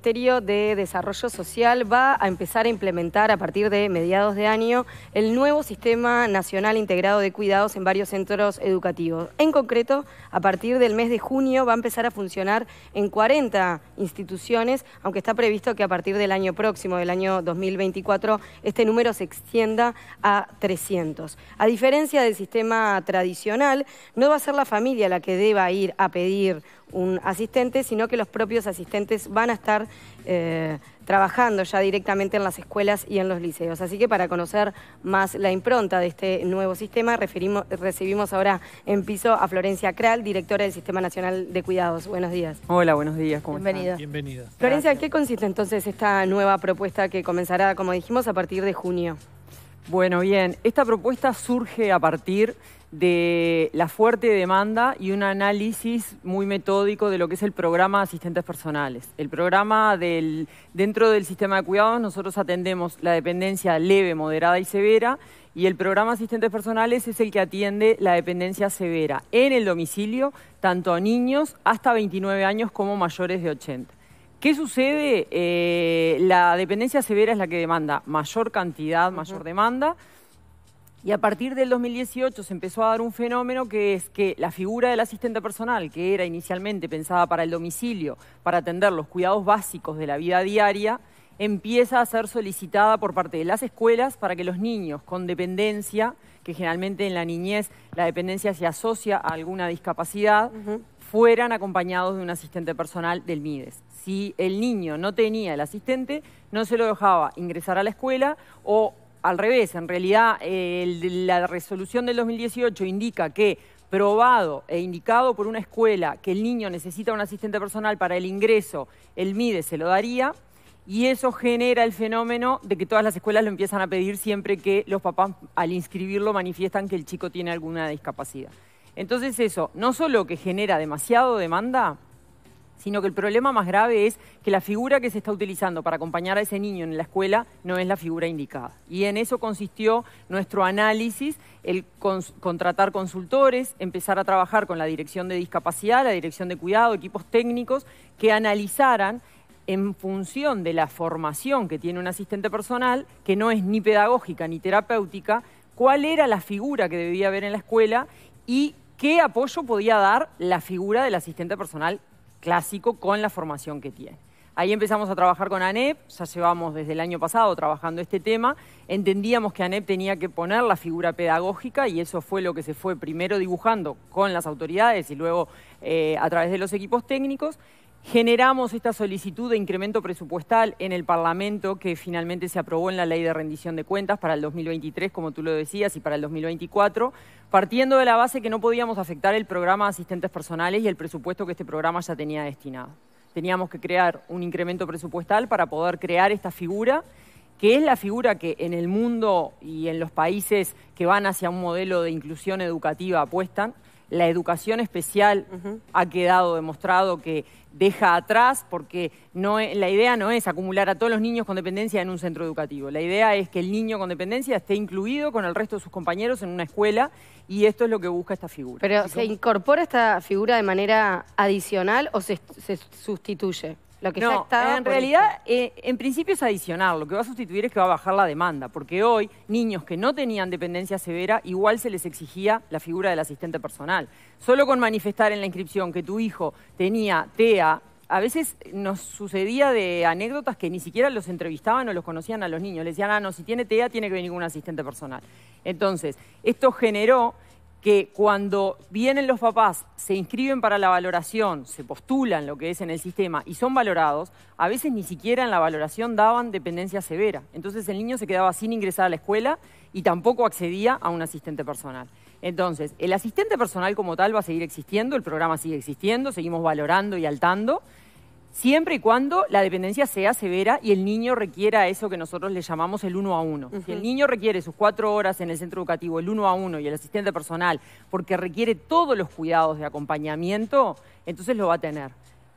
El Ministerio de Desarrollo Social va a empezar a implementar a partir de mediados de año el nuevo Sistema Nacional Integrado de Cuidados en varios centros educativos. En concreto, a partir del mes de junio va a empezar a funcionar en 40 instituciones, aunque está previsto que a partir del año próximo, del año 2024, este número se extienda a 300. A diferencia del sistema tradicional, no va a ser la familia la que deba ir a pedir un asistente, sino que los propios asistentes van a estar eh, trabajando ya directamente en las escuelas y en los liceos. Así que para conocer más la impronta de este nuevo sistema, referimos, recibimos ahora en piso a Florencia Kral, directora del Sistema Nacional de Cuidados. Buenos días. Hola, buenos días. ¿Cómo Bienvenida. Bienvenida. Florencia, ¿qué consiste entonces esta nueva propuesta que comenzará, como dijimos, a partir de junio? Bueno, bien, esta propuesta surge a partir de la fuerte demanda y un análisis muy metódico de lo que es el programa de asistentes personales. El programa del, dentro del sistema de cuidados nosotros atendemos la dependencia leve, moderada y severa y el programa de asistentes personales es el que atiende la dependencia severa en el domicilio, tanto a niños hasta 29 años como mayores de 80. ¿Qué sucede? Eh, la dependencia severa es la que demanda mayor cantidad, mayor demanda. Y a partir del 2018 se empezó a dar un fenómeno que es que la figura del asistente personal, que era inicialmente pensada para el domicilio, para atender los cuidados básicos de la vida diaria, empieza a ser solicitada por parte de las escuelas para que los niños con dependencia, que generalmente en la niñez la dependencia se asocia a alguna discapacidad, fueran acompañados de un asistente personal del MIDES. Si el niño no tenía el asistente, no se lo dejaba ingresar a la escuela o al revés, en realidad la resolución del 2018 indica que probado e indicado por una escuela que el niño necesita un asistente personal para el ingreso, el Mides se lo daría y eso genera el fenómeno de que todas las escuelas lo empiezan a pedir siempre que los papás al inscribirlo manifiestan que el chico tiene alguna discapacidad. Entonces eso, no solo que genera demasiado demanda, sino que el problema más grave es que la figura que se está utilizando para acompañar a ese niño en la escuela no es la figura indicada. Y en eso consistió nuestro análisis, el contratar consultores, empezar a trabajar con la Dirección de Discapacidad, la Dirección de Cuidado, equipos técnicos que analizaran en función de la formación que tiene un asistente personal, que no es ni pedagógica ni terapéutica, cuál era la figura que debía haber en la escuela y qué apoyo podía dar la figura del asistente personal clásico con la formación que tiene. Ahí empezamos a trabajar con ANEP, ya llevamos desde el año pasado trabajando este tema, entendíamos que ANEP tenía que poner la figura pedagógica y eso fue lo que se fue primero dibujando con las autoridades y luego eh, a través de los equipos técnicos Generamos esta solicitud de incremento presupuestal en el Parlamento que finalmente se aprobó en la ley de rendición de cuentas para el 2023, como tú lo decías, y para el 2024, partiendo de la base que no podíamos afectar el programa de asistentes personales y el presupuesto que este programa ya tenía destinado. Teníamos que crear un incremento presupuestal para poder crear esta figura, que es la figura que en el mundo y en los países que van hacia un modelo de inclusión educativa apuestan la educación especial ha quedado demostrado que deja atrás porque e, la idea no es acumular a todos los niños con dependencia en un centro educativo. La idea es que el niño con dependencia esté incluido con el resto de sus compañeros en una escuela y esto es lo que busca esta figura. ¿Pero se incorpora esta figura de manera adicional o se sustituye? Lo que no, en realidad, eh, en principio es adicional. Lo que va a sustituir es que va a bajar la demanda, porque hoy niños que no tenían dependencia severa, igual se les exigía la figura del asistente personal. Solo con manifestar en la inscripción que tu hijo tenía TEA, a veces nos sucedía de anécdotas que ni siquiera los entrevistaban o los conocían a los niños. Les decían, ah, no, si tiene TEA tiene que venir un asistente personal. Entonces, esto generó que cuando vienen los papás, se inscriben para la valoración, se postulan lo que es en el sistema y son valorados, a veces ni siquiera en la valoración daban dependencia severa. Entonces el niño se quedaba sin ingresar a la escuela y tampoco accedía a un asistente personal. Entonces, el asistente personal como tal va a seguir existiendo, el programa sigue existiendo, seguimos valorando y altando siempre y cuando la dependencia sea severa y el niño requiera eso que nosotros le llamamos el uno a uno. Si el niño requiere sus cuatro horas en el centro educativo, el uno a uno y el asistente personal, porque requiere todos los cuidados de acompañamiento, entonces lo va a tener.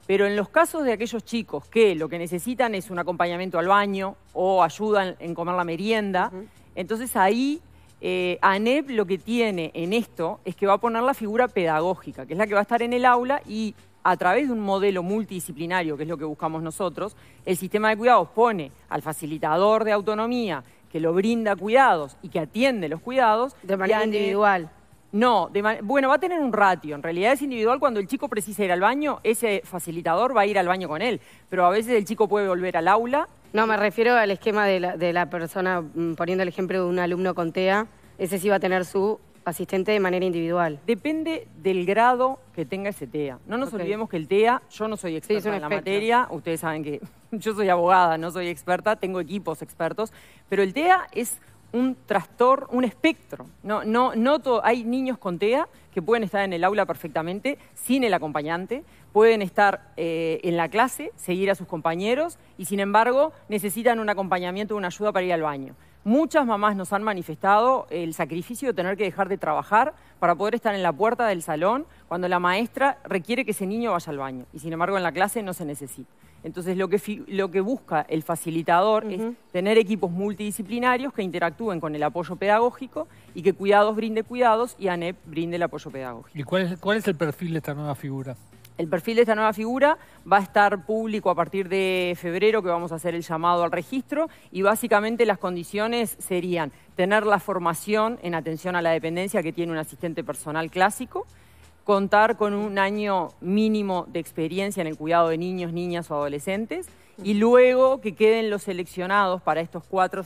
Pero en los casos de aquellos chicos que lo que necesitan es un acompañamiento al baño o ayudan en comer la merienda, entonces ahí eh, ANEP lo que tiene en esto es que va a poner la figura pedagógica, que es la que va a estar en el aula y a través de un modelo multidisciplinario, que es lo que buscamos nosotros, el sistema de cuidados pone al facilitador de autonomía que lo brinda cuidados y que atiende los cuidados. De manera individual. No, de bueno, va a tener un ratio. En realidad es individual cuando el chico precisa ir al baño, ese facilitador va a ir al baño con él. Pero a veces el chico puede volver al aula. No, me refiero al esquema de la, de la persona, mm, poniendo el ejemplo de un alumno con TEA. Ese sí va a tener su Asistente de manera individual. Depende del grado que tenga ese TEA. No nos olvidemos que el TEA, yo no soy experta en la materia, ustedes saben que yo soy abogada, no soy experta, tengo equipos expertos, pero el TEA es un trastorno, un espectro. No, no, no hay niños con TEA que pueden estar en el aula perfectamente sin el acompañante, pueden estar eh, en la clase, seguir a sus compañeros y sin embargo necesitan un acompañamiento, una ayuda para ir al baño. Muchas mamás nos han manifestado el sacrificio de tener que dejar de trabajar para poder estar en la puerta del salón cuando la maestra requiere que ese niño vaya al baño y sin embargo en la clase no se necesita. Entonces lo que, busca el facilitador es tener equipos multidisciplinarios que interactúen con el apoyo pedagógico y que Cuidados brinde Cuidados y ANEP brinde el apoyo pedagógico. ¿Y cuál es el perfil de esta nueva figura? El perfil de esta nueva figura va a estar público a partir de febrero, que vamos a hacer el llamado al registro, y básicamente las condiciones serían tener la formación en atención a la dependencia que tiene un asistente personal clásico, contar con un año mínimo de experiencia en el cuidado de niños, niñas o adolescentes, y luego que queden los seleccionados para estos cuatro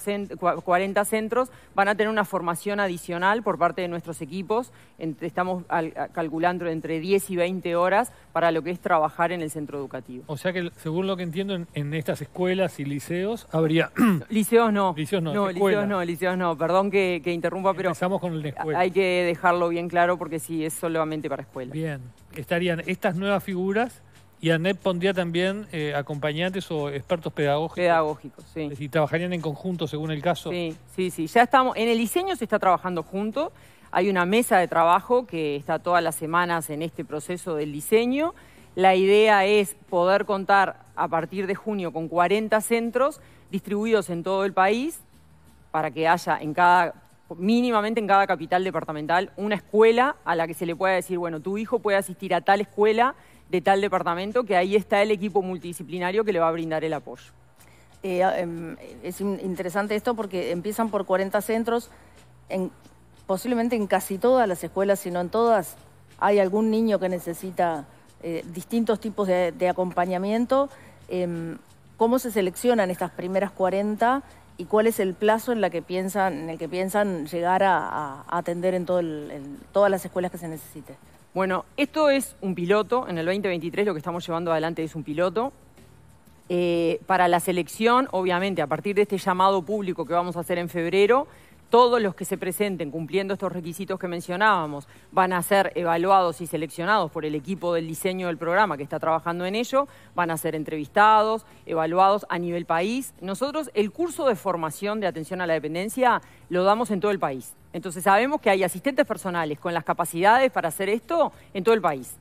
40 centros van a tener una formación adicional por parte de nuestros equipos. estamos calculando entre 10 y 20 horas para lo que es trabajar en el centro educativo. O sea que, según lo que entiendo, en, estas escuelas y liceos habría... liceos no. Liceos no, no liceos no, liceos no. Perdón que, interrumpa, pero... Empezamos con de escuela. Hay que dejarlo bien claro porque si es solamente para escuelas. Bien. Estarían estas nuevas figuras y ANEP pondría también eh, acompañantes o expertos pedagógicos. Pedagógicos, sí. Y trabajarían en conjunto según el caso. Sí, sí, sí. Ya estamos, en el diseño se está trabajando junto. Hay una mesa de trabajo que está todas las semanas en este proceso del diseño. La idea es poder contar a partir de junio con 40 centros distribuidos en todo el país para que haya en cada mínimamente en cada capital departamental una escuela a la que se le pueda decir, bueno, tu hijo puede asistir a tal escuela de tal departamento, que ahí está el equipo multidisciplinario que le va a brindar el apoyo. Eh, ah, em, es interesante esto porque empiezan por 40 centros, posiblemente en casi todas las escuelas, si no en todas, hay algún niño que necesita eh, distintos tipos de, acompañamiento. Em, ¿Cómo se seleccionan estas primeras 40 y cuál es el plazo en, el que piensan llegar a, atender en todas las escuelas que se necesite? Bueno, esto es un piloto, en el 2023 lo que estamos llevando adelante es un piloto. Eh, para la selección, obviamente, a partir de este llamado público que vamos a hacer en febrero, todos los que se presenten cumpliendo estos requisitos que mencionábamos van a ser evaluados y seleccionados por el equipo del diseño del programa que está trabajando en ello, van a ser entrevistados, evaluados a nivel país. Nosotros el curso de formación de atención a la dependencia lo damos en todo el país. Entonces sabemos que hay asistentes personales con las capacidades para hacer esto en todo el país.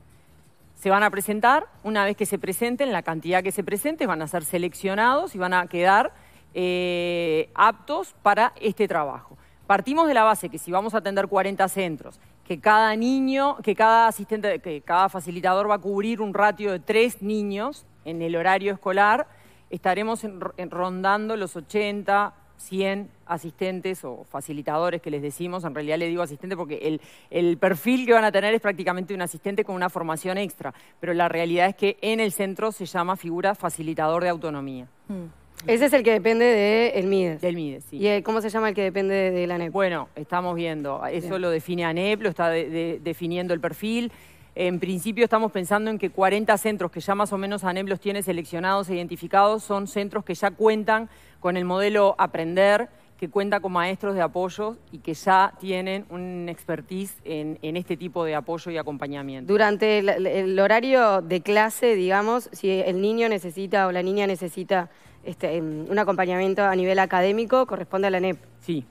Se van a presentar, una vez que se presenten, la cantidad que se presente, van a ser seleccionados y van a quedar eh, aptos para este trabajo. Partimos de la base que si vamos a atender 40 centros, que cada niño, que cada asistente, que cada facilitador va a cubrir un ratio de tres niños en el horario escolar, estaremos rondando los 80, 100 asistentes o facilitadores que les decimos, en realidad le digo asistente porque el, perfil que van a tener es prácticamente un asistente con una formación extra, pero la realidad es que en el centro se llama figura facilitador de autonomía. Mm. Ese es el que depende del de MIDES. Del sí. ¿Y cómo se llama el que depende de, la ANEP? Bueno, estamos viendo, eso lo define ANEP, lo está definiendo el perfil. En principio estamos pensando en que 40 centros que ya más o menos ANEP los tiene seleccionados e identificados son centros que ya cuentan con el modelo Aprender, que cuenta con maestros de apoyo y que ya tienen un expertise en, este tipo de apoyo y acompañamiento. Durante el horario de clase, digamos, si el niño necesita o la niña necesita este, un acompañamiento a nivel académico corresponde a la ANEP. Sí.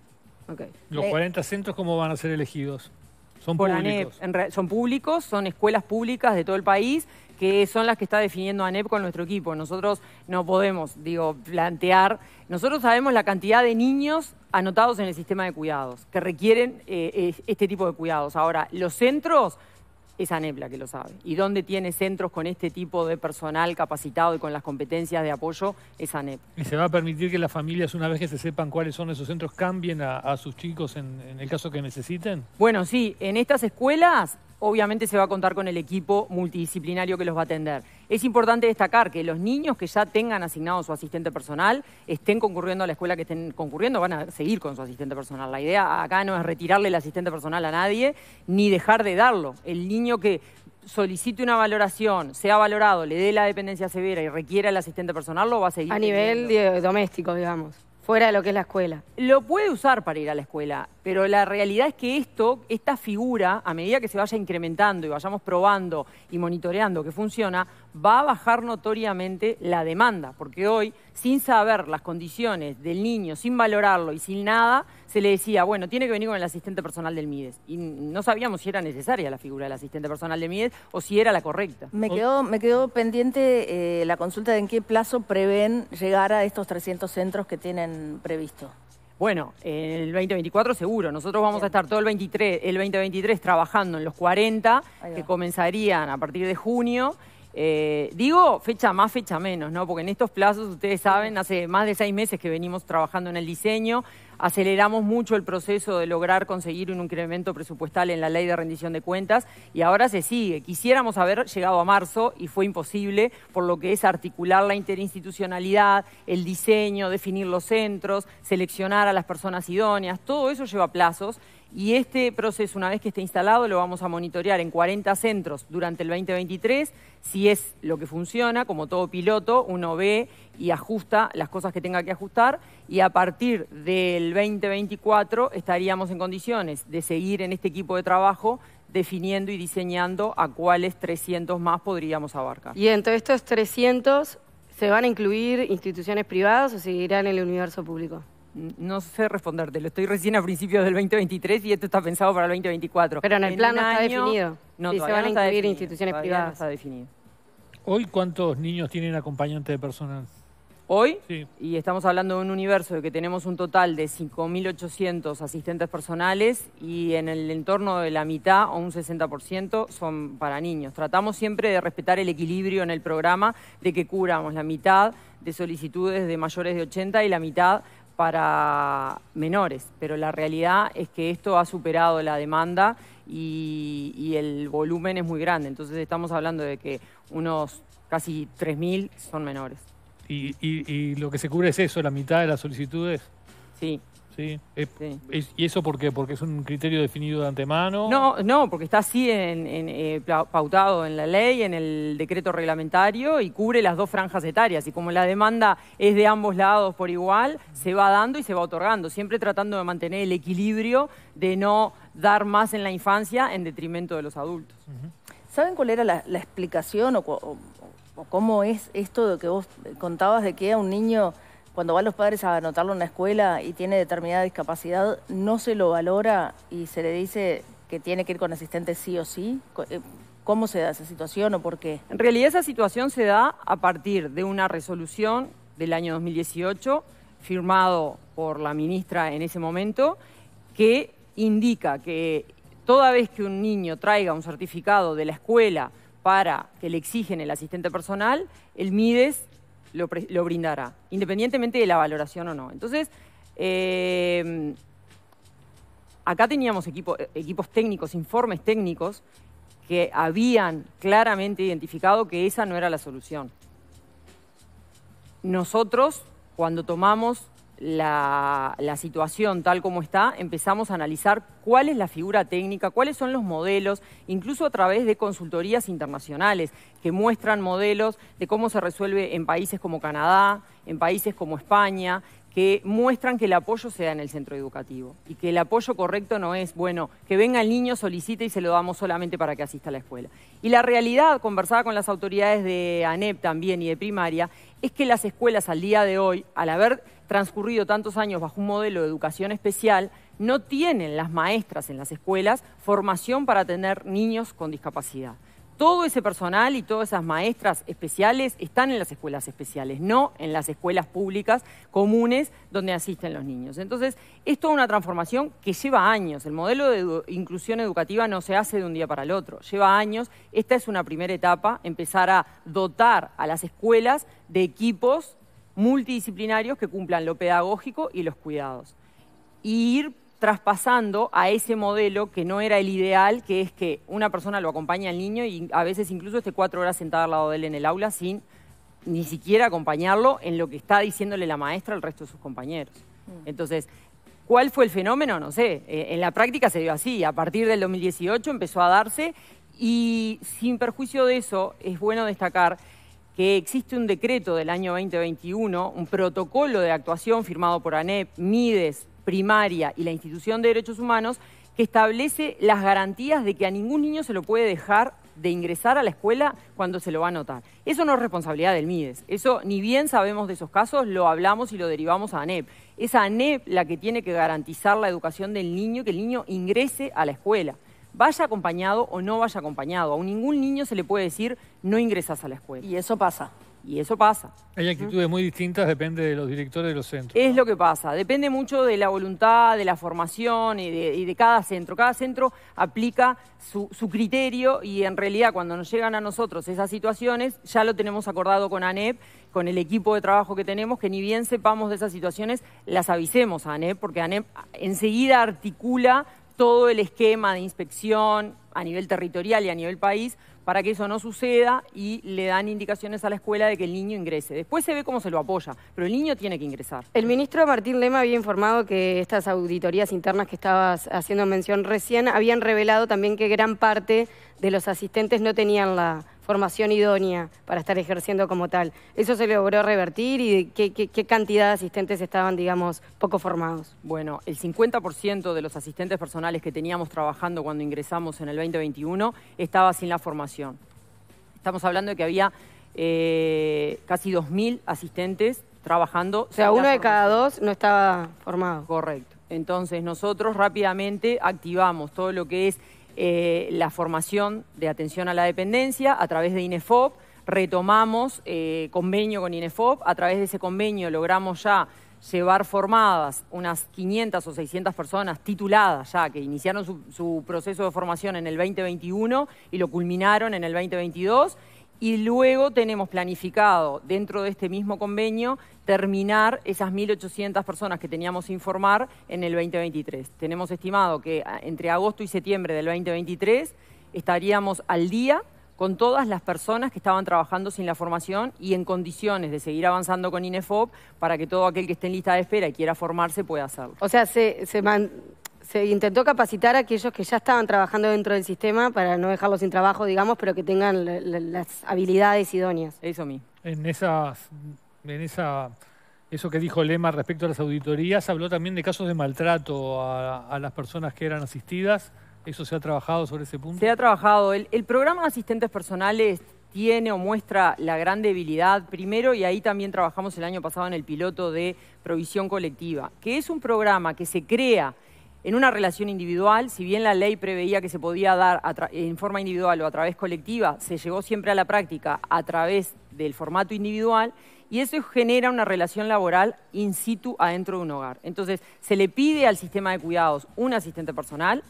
¿Los 40 centros cómo van a ser elegidos? Son e públicos. son públicos, son escuelas públicas de todo el país que son las que está definiendo ANEP con nuestro equipo. Nosotros no podemos, digo, plantear. Nosotros sabemos la cantidad de niños anotados en el sistema de cuidados que requieren eh, este tipo de cuidados. Ahora, los centros es la que lo sabe. Y dónde tiene centros con este tipo de personal capacitado y con las competencias de apoyo es ANEP. ¿Y se va a permitir que las familias, una vez que se sepan cuáles son esos centros, cambien a, sus chicos en, en, el caso que necesiten? Bueno, sí, en estas escuelas obviamente se va a contar con el equipo multidisciplinario que los va a atender. Es importante destacar que los niños que ya tengan asignado su asistente personal estén concurriendo a la escuela que estén concurriendo, van a seguir con su asistente personal. La idea acá no es retirarle el asistente personal a nadie ni dejar de darlo. El niño que solicite una valoración, sea valorado, le dé la dependencia severa y requiera el asistente personal, lo va a seguir. A nivel doméstico, digamos. Fuera de lo que es la escuela. Lo puede usar para ir a la escuela, pero la realidad es que esto, esta figura, a medida que se vaya incrementando y vayamos probando y monitoreando que funciona, va a bajar notoriamente la demanda, porque hoy, sin saber las condiciones del niño, sin valorarlo y sin nada, se le decía, bueno, tiene que venir con el asistente personal del MIDES. Y no sabíamos si era necesaria la figura del asistente personal del MIDES o si era la correcta. Me quedó, me pendiente eh, la consulta de en qué plazo prevén llegar a estos 300 centros que tienen previsto. Bueno, en el 2024 seguro. Nosotros vamos a estar todo el 23, el 2023 trabajando en los 40 que comenzarían a partir de junio eh, digo fecha más, fecha menos, ¿no? Porque en estos plazos, ustedes saben, hace más de seis meses que venimos trabajando en el diseño, aceleramos mucho el proceso de lograr conseguir un incremento presupuestal en la ley de rendición de cuentas y ahora se sigue. Quisiéramos haber llegado a marzo y fue imposible, por lo que es articular la interinstitucionalidad, el diseño, definir los centros, seleccionar a las personas idóneas, todo eso lleva plazos. Y este proceso, una vez que esté instalado, lo vamos a monitorear en 40 centros durante el 2023. Si es lo que funciona, como todo piloto, uno ve y ajusta las cosas que tenga que ajustar. Y a partir del el 2024 estaríamos en condiciones de seguir en este equipo de trabajo definiendo y diseñando a cuáles 300 más podríamos abarcar. Y entre estos 300, ¿se van a incluir instituciones privadas o seguirán en el universo público? No sé responderte, lo estoy recién a principios del 2023 y esto está pensado para el 2024. Pero en el plan no está definido. No, todavía se van a incluir instituciones privadas. No está definido. Hoy, ¿cuántos niños tienen acompañante de personas hoy y estamos hablando de un universo de que tenemos un total de 5.800 asistentes personales y en el entorno de la mitad o un 60% son para niños. Tratamos siempre de respetar el equilibrio en el programa de que curamos la mitad de solicitudes de mayores de 80 y la mitad para menores, pero la realidad es que esto ha superado la demanda y, y el volumen es muy grande, entonces estamos hablando de que unos casi 3.000 son menores. Y, y, lo que se cubre es eso, la mitad de las solicitudes. Sí. Sí. ¿Y eso por qué? ¿Porque es un criterio definido de antemano? No, no, porque está así en, eh, pautado en la ley, en el decreto reglamentario y cubre las dos franjas etarias. Y como la demanda es de ambos lados por igual, se va dando y se va otorgando, siempre tratando de mantener el equilibrio de no dar más en la infancia en detrimento de los adultos. ¿Saben cuál era la, explicación o cómo es esto de que vos contabas de que a un niño, cuando van los padres a anotarlo en la escuela y tiene determinada discapacidad, no se lo valora y se le dice que tiene que ir con asistente sí o sí? Eh, ¿Cómo se da esa situación o por qué? En realidad esa situación se da a partir de una resolución del año 2018 firmado por la ministra en ese momento que indica que toda vez que un niño traiga un certificado de la escuela para que le exigen el asistente personal, el MIDES lo, brindará, independientemente de la valoración o no. Entonces, em, acá teníamos equipos técnicos, informes técnicos, que habían claramente identificado que esa no era la solución. Nosotros, cuando tomamos la, situación tal como está, empezamos a analizar cuál es la figura técnica, cuáles son los modelos, incluso a través de consultorías internacionales que muestran modelos de cómo se resuelve en países como Canadá, en países como España, que muestran que el apoyo se da en el centro educativo y que el apoyo correcto no es, bueno, que venga el niño, solicite y se lo damos solamente para que asista a la escuela. Y la realidad, conversada con las autoridades de ANEP también y de primaria, es que las escuelas al día de hoy, al haber transcurrido tantos años bajo un modelo de educación especial, no tienen las maestras en las escuelas formación para atender niños con discapacidad. Todo ese personal y todas esas maestras especiales están en las escuelas especiales, no en las escuelas públicas comunes donde asisten los niños. Entonces, esto es toda una transformación que lleva años. El modelo de inclusión educativa no se hace de un día para el otro, lleva años. Esta es una primera etapa, empezar a dotar a las escuelas de equipos multidisciplinarios que cumplan lo pedagógico y los cuidados. Y ir traspasando a ese modelo que no era el ideal, que es que una persona lo acompaña al niño y a veces incluso esté cuatro horas sentada al lado de él en el aula sin ni siquiera acompañarlo en lo que está diciéndole la maestra al resto de sus compañeros. Mm. Entonces, ¿cuál fue el fenómeno? No sé. Eh, en la práctica se dio así. A partir del 2018 empezó a darse y sin perjuicio de eso es bueno destacar que existe un decreto del año 2021, un protocolo de actuación firmado por ANEP, MIDES, Primaria y la Institución de Derechos Humanos, que establece las garantías de que a ningún niño se lo puede dejar de ingresar a la escuela cuando se lo va a anotar. Eso no es responsabilidad del MIDES. Eso, ni bien sabemos de esos casos, lo hablamos y lo derivamos a ANEP. Es ANEP la que tiene que garantizar la educación del niño, que el niño ingrese a la escuela vaya acompañado o no vaya acompañado. A ningún niño se le puede decir no ingresas a la escuela. Y eso pasa. Y eso pasa. Hay actitudes muy distintas, depende de los directores de los centros. Es lo que pasa, depende mucho de la voluntad, de la formación y de, cada centro. Cada centro aplica su, su, criterio y en realidad cuando nos llegan a nosotros esas situaciones, ya lo tenemos acordado con ANEP, con el equipo de trabajo que tenemos, que ni bien sepamos de esas situaciones, las avisemos a ANEP, porque ANEP enseguida articula todo el esquema de inspección a nivel territorial y a nivel país para que eso no suceda y le dan indicaciones a la escuela de que el niño ingrese. Después se ve cómo se lo apoya, pero el niño tiene que ingresar. El ministro Martín Lema había informado que estas auditorías internas que estabas haciendo mención recién habían revelado también que gran parte de los asistentes no tenían la, formación idónea para estar ejerciendo como tal. ¿Eso se logró revertir y qué, cantidad de asistentes estaban, digamos, poco formados? Bueno, el 50% de los asistentes personales que teníamos trabajando cuando ingresamos en el 2021 estaba sin la formación. Estamos hablando de que había eh, casi 2.000 asistentes trabajando. O sea, uno de cada dos no estaba formado. Correcto. Entonces nosotros rápidamente activamos todo lo que es eh, la formación de atención a la dependencia a través de INEFOP. Retomamos eh, convenio con INEFOP. A través de ese convenio logramos ya llevar formadas unas 500 o 600 personas tituladas ya, que iniciaron su, su proceso de formación en el 2021 y lo culminaron en el 2022 y luego tenemos planificado dentro de este mismo convenio terminar esas 1.800 personas que teníamos informar en el 2023. Tenemos estimado que ah, entre agosto y septiembre del 2023 estaríamos al día con todas las personas que estaban trabajando sin la formación y en condiciones de seguir avanzando con INEFOP para que todo aquel que esté en lista de espera y quiera formarse pueda hacerlo. O sea, se, se se intentó capacitar a aquellos que ya estaban trabajando dentro del sistema para no dejarlos sin trabajo, digamos, pero que tengan las habilidades idóneas. Eso mismo. En esas, en esa, eso que dijo Lema respecto a las auditorías, habló también de casos de maltrato a, las personas que eran asistidas. ¿Eso se ha trabajado sobre ese punto? Se ha trabajado. El, el programa de asistentes personales tiene o muestra la gran debilidad primero, y ahí también trabajamos el año pasado en el piloto de provisión colectiva, que es un programa que se crea en una relación individual, si bien la ley preveía que se podía dar en forma individual o a través colectiva, se llegó siempre a la práctica a través del formato individual y eso genera una relación laboral in situ adentro de un hogar. Entonces, se le pide al sistema de cuidados un asistente personal,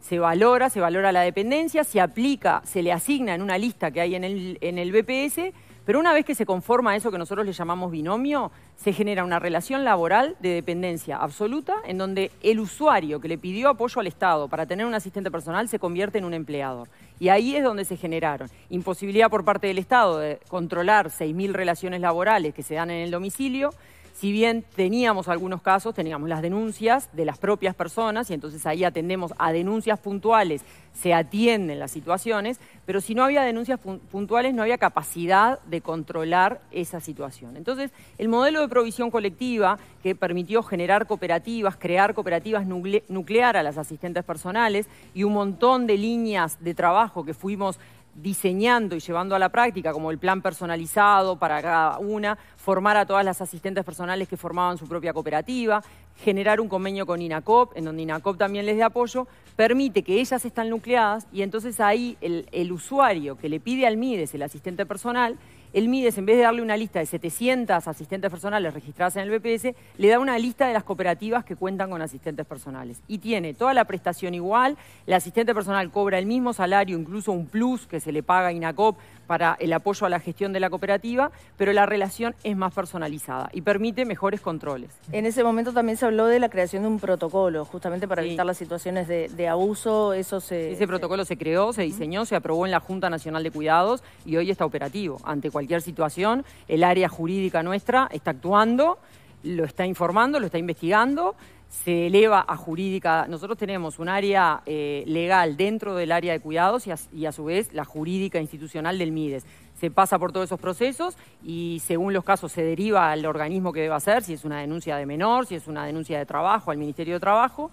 se valora, se valora la dependencia, se aplica, se le asigna en una lista que hay en el, en el BPS pero una vez que se conforma eso que nosotros le llamamos binomio, se genera una relación laboral de dependencia absoluta en donde el usuario que le pidió apoyo al Estado para tener un asistente personal se convierte en un empleador. Y ahí es donde se generaron imposibilidad por parte del Estado de controlar 6.000 relaciones laborales que se dan en el domicilio, si bien teníamos algunos casos, teníamos las denuncias de las propias personas y entonces ahí atendemos a denuncias puntuales, se atienden las situaciones, pero si no había denuncias puntuales no había capacidad de controlar esa situación. Entonces, el modelo de provisión colectiva que permitió generar cooperativas, crear cooperativas nuclear a las asistentes personales y un montón de líneas de trabajo que fuimos diseñando y llevando a la práctica, como el plan personalizado para cada una, formar a todas las asistentes personales que formaban su propia cooperativa, generar un convenio con INACOP, en donde INACOP también les dé apoyo, permite que ellas están nucleadas y entonces ahí el, el, usuario que le pide al MIDES, el asistente personal, el MIDES, en vez de darle una lista de 700 asistentes personales registradas en el BPS, le da una lista de las cooperativas que cuentan con asistentes personales. Y tiene toda la prestación igual, el asistente personal cobra el mismo salario, incluso un plus que se le paga a INACOP para el apoyo a la gestión de la cooperativa, pero la relación es más personalizada y permite mejores controles. En ese momento también se habló de la creación de un protocolo, justamente para evitar las situaciones de, abuso. Eso Ese protocolo se creó, se diseñó, se aprobó en la Junta Nacional de Cuidados y hoy está operativo. Ante cualquier situación, el área jurídica nuestra está actuando, lo está informando, lo está investigando se eleva a jurídica. Nosotros tenemos un área eh, legal dentro del área de cuidados y a, y a, su vez la jurídica institucional del MIDES. Se pasa por todos esos procesos y según los casos se deriva al organismo que debe hacer, si es una denuncia de menor, si es una denuncia de trabajo, al Ministerio de Trabajo.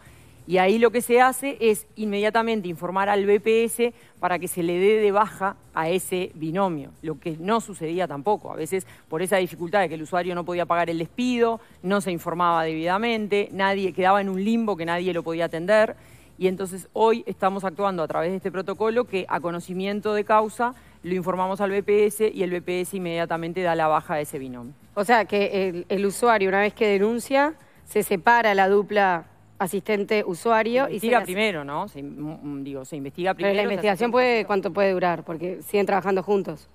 Y ahí lo que se hace es inmediatamente informar al BPS para que se le dé de baja a ese binomio, lo que no sucedía tampoco. A veces por esa dificultad de que el usuario no podía pagar el despido, no se informaba debidamente, nadie quedaba en un limbo que nadie lo podía atender. Y entonces hoy estamos actuando a través de este protocolo que a conocimiento de causa lo informamos al BPS y el BPS inmediatamente da la baja a ese binomio. O sea que el, el usuario una vez que denuncia se separa la dupla asistente usuario. Se investiga primero, ¿no? Mm, mm, digo, se investiga primero. Pero la investigación puede, cuánto puede durar, porque siguen trabajando juntos.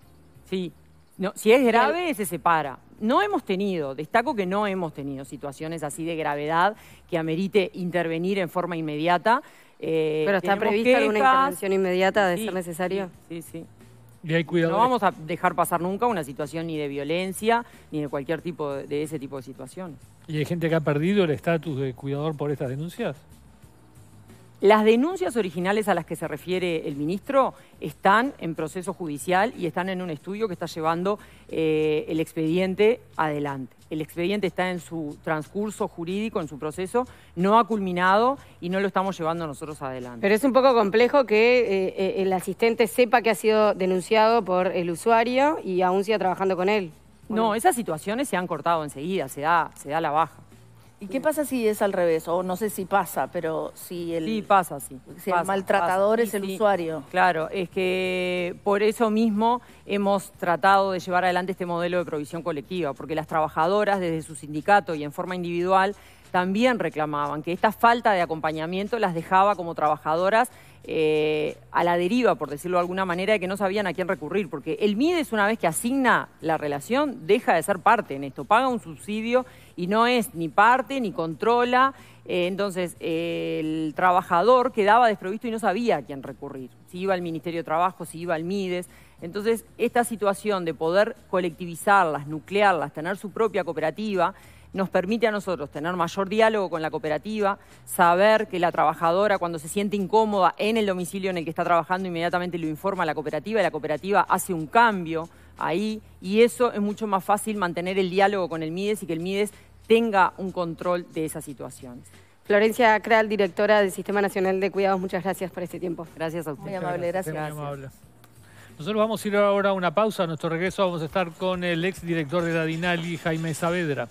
Sí. No, si es grave, se separa. No hemos tenido, destaco que no hemos tenido situaciones así de gravedad que amerite intervenir en forma inmediata. Eh, ¿Pero está prevista una intervención inmediata de ser necesario? sí. sí. No vamos a dejar pasar nunca una situación ni de violencia, ni de cualquier tipo de, de ese tipo de situación ¿Y hay gente que ha perdido el estatus de cuidador por estas denuncias? Las denuncias originales a las que se refiere el ministro están en proceso judicial y están en un estudio que está llevando eh, el expediente adelante. El expediente está en su transcurso jurídico, en su proceso, no ha culminado y no lo estamos llevando nosotros adelante. Pero es un poco complejo que eh, eh, el asistente sepa que ha sido denunciado por el usuario y aún siga trabajando con él. No, esas situaciones se han cortado enseguida, se da, se da la baja. ¿Y qué pasa si es al revés? O no sé si pasa, pero si el... maltratador es el usuario. Claro, es que por eso mismo hemos tratado de llevar adelante este modelo de provisión colectiva, porque las trabajadoras desde su sindicato y en forma individual también reclamaban, que esta falta de acompañamiento las dejaba como trabajadoras eh, a la deriva, por decirlo de alguna manera, de que no sabían a quién recurrir, porque el MIDES una vez que asigna la relación deja de ser parte en esto, paga un subsidio y no es ni parte ni controla, eh, entonces el trabajador quedaba desprovisto y no sabía a quién recurrir, si iba al Ministerio de Trabajo, si iba al MIDES. Entonces, esta situación de poder colectivizarlas, nuclearlas, tener su propia cooperativa, nos permite a nosotros tener mayor diálogo con la cooperativa, saber que la trabajadora cuando se siente incómoda en el domicilio en el que está trabajando inmediatamente lo informa a la cooperativa y la cooperativa hace un cambio ahí y eso es mucho más fácil mantener el diálogo con el MIDES y que el MIDES tenga un control de esa situación. Florencia Kral, directora del Sistema Nacional de Cuidados, muchas gracias por este tiempo. Gracias a usted. Muy amable, gracias. Nosotros vamos a ir ahora a una pausa. A nuestro regreso vamos a estar con el ex director de la DINALI, Jaime Saavedra.